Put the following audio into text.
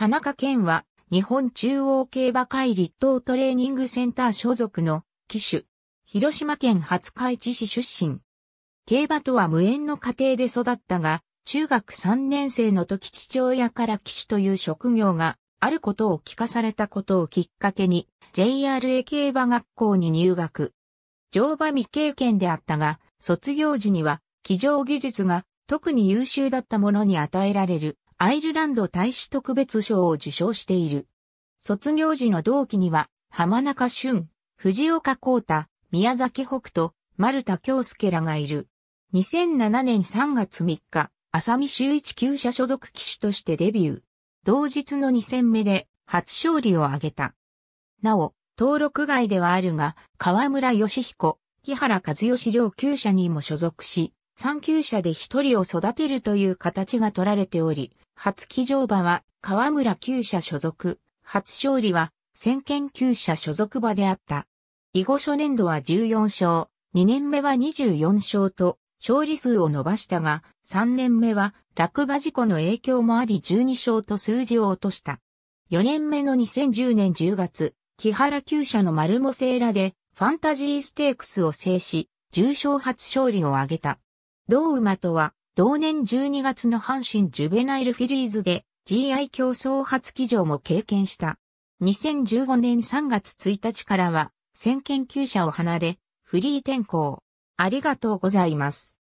田中健は、日本中央競馬会立東トレーニングセンター所属の騎手。広島県初開地市出身。競馬とは無縁の家庭で育ったが、中学3年生の時父親から騎手という職業があることを聞かされたことをきっかけに JRA 競馬学校に入学。乗馬未経験であったが、卒業時には騎乗技術が特に優秀だったものに与えられるアイルランド大使特別賞を受賞している。卒業時の同期には、浜中俊、藤岡光太、宮崎北斗、丸田京介らがいる。2007年3月3日、浅見周一級者所属機種としてデビュー。同日の2戦目で初勝利を挙げた。なお、登録外ではあるが、河村義彦、木原和義両級者にも所属し、産休者で一人を育てるという形が取られており、初騎乗馬は河村厩舎所属、初勝利は先見厩舎所属馬であった。囲碁初年度は14勝、2年目は24勝と勝利数を伸ばしたが、3年目は落馬事故の影響もあり12勝と数字を落とした。4年目の2010年10月、木原厩舎のマルモセーラでファンタジーステークスを制し、重賞初勝利を挙げた。同馬とは、同年12月の阪神ジュベナイルフィリーズで GI 競争初起乗も経験した。2015年3月1日からは、先研究者を離れ、フリー転校。ありがとうございます。